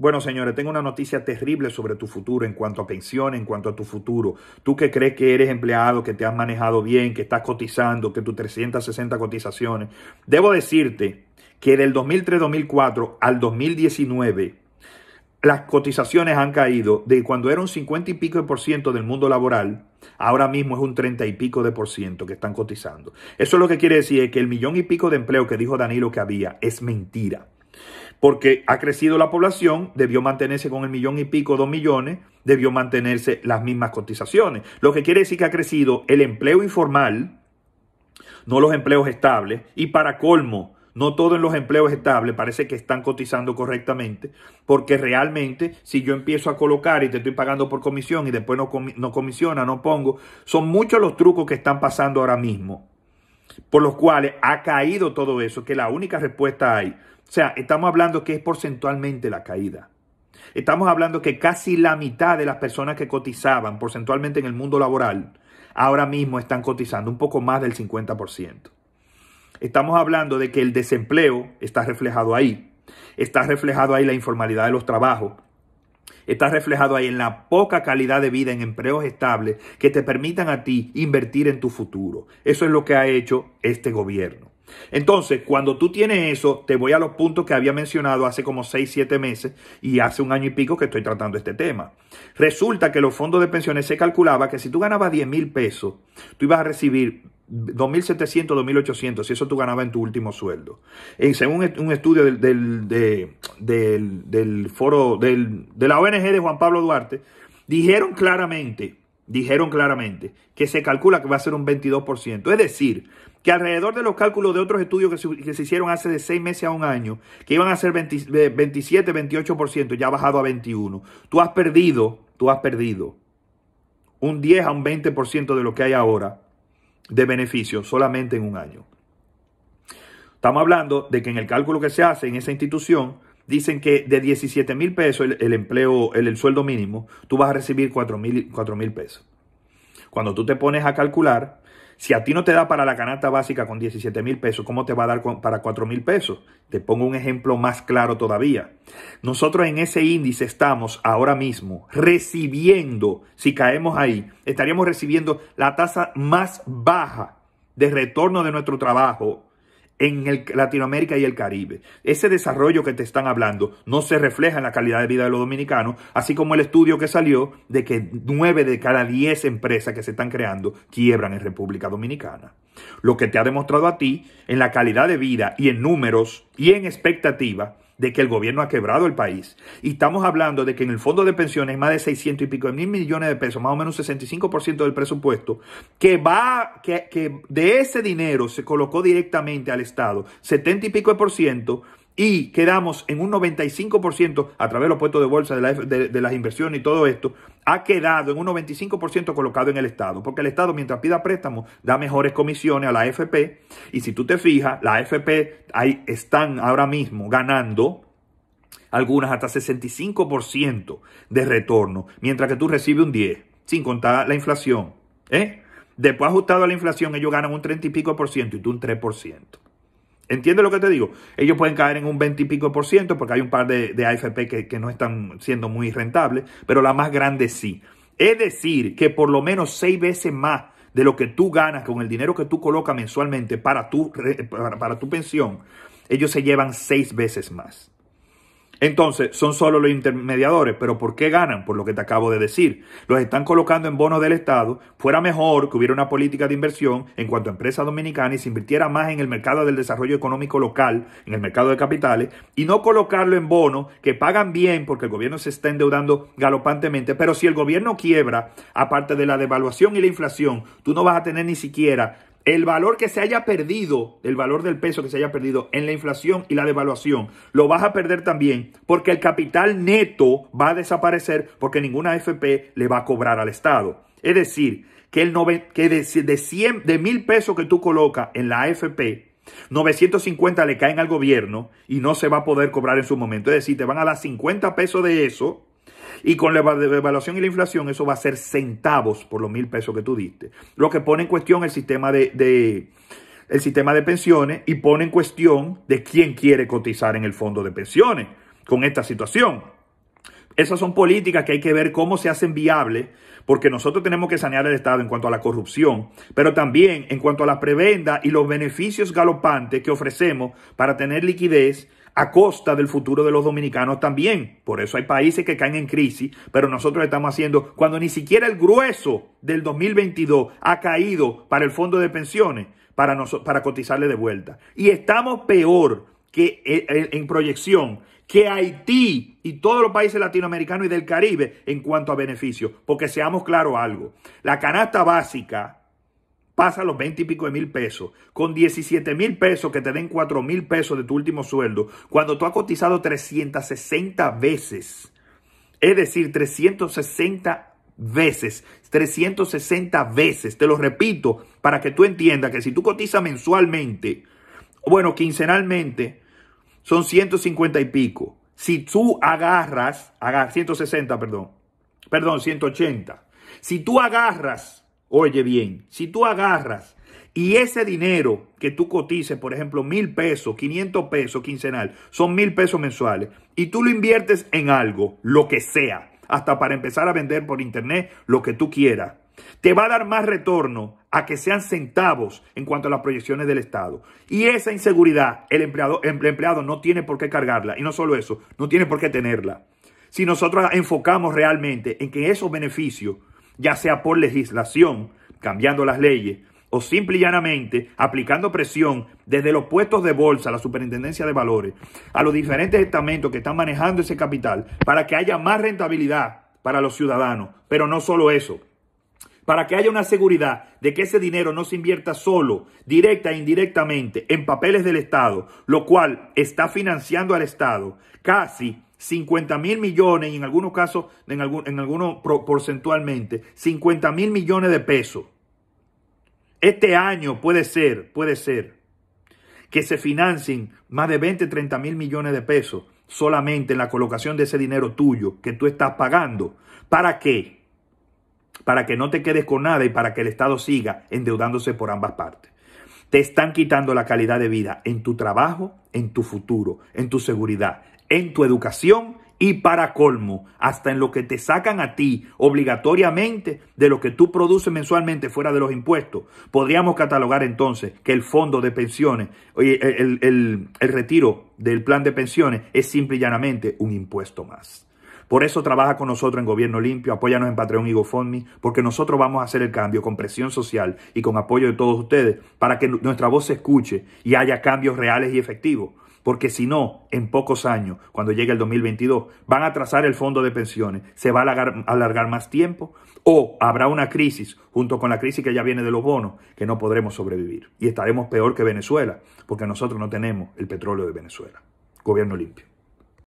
Bueno, señores, tengo una noticia terrible sobre tu futuro en cuanto a pensión, en cuanto a tu futuro. Tú que crees que eres empleado, que te has manejado bien, que estás cotizando, que tus 360 cotizaciones. Debo decirte que del 2003-2004 al 2019, las cotizaciones han caído de cuando era un 50 y pico de por ciento del mundo laboral, ahora mismo es un 30 y pico de por ciento que están cotizando. Eso lo que quiere decir es que el millón y pico de empleo que dijo Danilo que había es mentira porque ha crecido la población, debió mantenerse con el millón y pico, dos millones, debió mantenerse las mismas cotizaciones. Lo que quiere decir que ha crecido el empleo informal, no los empleos estables, y para colmo, no todos los empleos estables parece que están cotizando correctamente, porque realmente si yo empiezo a colocar y te estoy pagando por comisión y después no, no comisiona, no pongo, son muchos los trucos que están pasando ahora mismo, por los cuales ha caído todo eso, que la única respuesta hay o sea, estamos hablando que es porcentualmente la caída. Estamos hablando que casi la mitad de las personas que cotizaban porcentualmente en el mundo laboral ahora mismo están cotizando un poco más del 50%. Estamos hablando de que el desempleo está reflejado ahí. Está reflejado ahí la informalidad de los trabajos, Está reflejado ahí en la poca calidad de vida en empleos estables que te permitan a ti invertir en tu futuro. Eso es lo que ha hecho este gobierno. Entonces, cuando tú tienes eso, te voy a los puntos que había mencionado hace como 6, 7 meses y hace un año y pico que estoy tratando este tema. Resulta que los fondos de pensiones se calculaba que si tú ganabas 10 mil pesos, tú ibas a recibir 2.700, 2.800, si eso tú ganabas en tu último sueldo. según un estudio del, foro, de la ONG de Juan Pablo Duarte, dijeron claramente, dijeron claramente que se calcula que va a ser un 22%. Es decir, que alrededor de los cálculos de otros estudios que se, hicieron hace de seis meses a un año, que iban a ser 27, 28%, ya ha bajado a 21%. Tú has perdido, tú has perdido un 10 a un 20% de lo que hay ahora de beneficios solamente en un año. Estamos hablando de que en el cálculo que se hace en esa institución, dicen que de 17 mil pesos el, empleo, el, el, sueldo mínimo, tú vas a recibir 4 mil pesos. Cuando tú te pones a calcular, si a ti no te da para la canasta básica con 17 mil pesos, ¿cómo te va a dar para 4 mil pesos? Te pongo un ejemplo más claro todavía. Nosotros en ese índice estamos ahora mismo recibiendo, si caemos ahí, estaríamos recibiendo la tasa más baja de retorno de nuestro trabajo en Latinoamérica y el Caribe. Ese desarrollo que te están hablando no se refleja en la calidad de vida de los dominicanos, así como el estudio que salió de que 9 de cada 10 empresas que se están creando quiebran en República Dominicana. Lo que te ha demostrado a ti en la calidad de vida y en números y en expectativa de que el gobierno ha quebrado el país. Y estamos hablando de que en el fondo de pensiones más de 600 y pico de mil millones de pesos, más o menos 65% del presupuesto, que va, que, que de ese dinero se colocó directamente al Estado, 70 y pico de por ciento y quedamos en un 95% a través de los puestos de bolsa de, las inversiones y todo esto, ha quedado en un 95% colocado en el Estado, porque el Estado mientras pida préstamo, da mejores comisiones a la AFP y si tú te fijas, la AFP ahí están ahora mismo ganando algunas hasta 65% de retorno, mientras que tú recibes un 10, sin contar la inflación. ¿eh? Después ajustado a la inflación, ellos ganan un 30 y pico por ciento y tú un 3 ¿Entiendes lo que te digo? Ellos pueden caer en un 20 y pico por ciento porque hay un par de, AFP que, no están siendo muy rentables, pero la más grande sí. Es decir, que por lo menos seis veces más de lo que tú ganas con el dinero que tú colocas mensualmente para tu, para tu pensión, ellos se llevan seis veces más. Entonces, son solo los intermediadores, pero ¿por qué ganan? Por lo que te acabo de decir. Los están colocando en bonos del Estado. Fuera mejor que hubiera una política de inversión en cuanto a empresas dominicanas y se invirtiera más en el mercado del desarrollo económico local, en el mercado de capitales, y no colocarlo en bonos que pagan bien porque el gobierno se está endeudando galopantemente. Pero si el gobierno quiebra, aparte de la devaluación y la inflación, tú no vas a tener ni siquiera el valor que se haya perdido, el valor del peso que se haya perdido en la inflación y la devaluación, lo vas a perder también porque el capital neto va a desaparecer porque ninguna FP le va a cobrar al Estado. Es decir, que, el de, de mil pesos que tú colocas en la AFP, 950 le caen al gobierno y no se va a poder cobrar en su momento. Es decir, te van a dar 50 pesos de eso y con la devaluación y la inflación, eso va a ser centavos por los mil pesos que tú diste. Lo que pone en cuestión el sistema de, de el sistema de pensiones y pone en cuestión de quién quiere cotizar en el fondo de pensiones con esta situación. Esas son políticas que hay que ver cómo se hacen viables, porque nosotros tenemos que sanear el Estado en cuanto a la corrupción, pero también en cuanto a la prebenda y los beneficios galopantes que ofrecemos para tener liquidez a costa del futuro de los dominicanos también. Por eso hay países que caen en crisis, pero nosotros estamos haciendo cuando ni siquiera el grueso del 2022 ha caído para el fondo de pensiones, para, para cotizarle de vuelta. Y estamos peor que eh, en proyección que Haití y todos los países latinoamericanos y del Caribe en cuanto a beneficios. Porque seamos claros algo, la canasta básica pasa a los 20 y pico de mil pesos, con 17 mil pesos que te den 4 mil pesos de tu último sueldo, cuando tú has cotizado 360 veces, es decir, 360 veces, 360 veces, te lo repito, para que tú entiendas que si tú cotizas mensualmente, bueno, quincenalmente son 150 y pico. Si tú agarras, 160, perdón, perdón, 180. Si tú agarras, oye bien, si tú agarras y ese dinero que tú cotices, por ejemplo, mil pesos, 500 pesos quincenal, son mil pesos mensuales, y tú lo inviertes en algo, lo que sea, hasta para empezar a vender por internet lo que tú quieras te va a dar más retorno a que sean centavos en cuanto a las proyecciones del Estado. Y esa inseguridad el empleado, empleado no tiene por qué cargarla. Y no solo eso, no tiene por qué tenerla. Si nosotros enfocamos realmente en que esos beneficios, ya sea por legislación, cambiando las leyes, o simple y llanamente aplicando presión desde los puestos de bolsa, la superintendencia de valores, a los diferentes estamentos que están manejando ese capital para que haya más rentabilidad para los ciudadanos. Pero no solo eso, para que haya una seguridad de que ese dinero no se invierta solo, directa e indirectamente, en papeles del Estado, lo cual está financiando al Estado casi 50 mil millones y en algunos casos, en, algún, en algunos porcentualmente, 50 mil millones de pesos. Este año puede ser, puede ser, que se financien más de 20, 30 mil millones de pesos solamente en la colocación de ese dinero tuyo que tú estás pagando. ¿Para qué? para que no te quedes con nada y para que el Estado siga endeudándose por ambas partes. Te están quitando la calidad de vida en tu trabajo, en tu futuro, en tu seguridad, en tu educación y para colmo, hasta en lo que te sacan a ti obligatoriamente de lo que tú produces mensualmente fuera de los impuestos. Podríamos catalogar entonces que el fondo de pensiones, el, retiro del plan de pensiones es simple y llanamente un impuesto más. Por eso trabaja con nosotros en Gobierno Limpio, apóyanos en Patreon y GoFundMe, porque nosotros vamos a hacer el cambio con presión social y con apoyo de todos ustedes para que nuestra voz se escuche y haya cambios reales y efectivos. Porque si no, en pocos años, cuando llegue el 2022, van a trazar el fondo de pensiones, se va a alargar, más tiempo o habrá una crisis junto con la crisis que ya viene de los bonos que no podremos sobrevivir y estaremos peor que Venezuela porque nosotros no tenemos el petróleo de Venezuela. Gobierno limpio.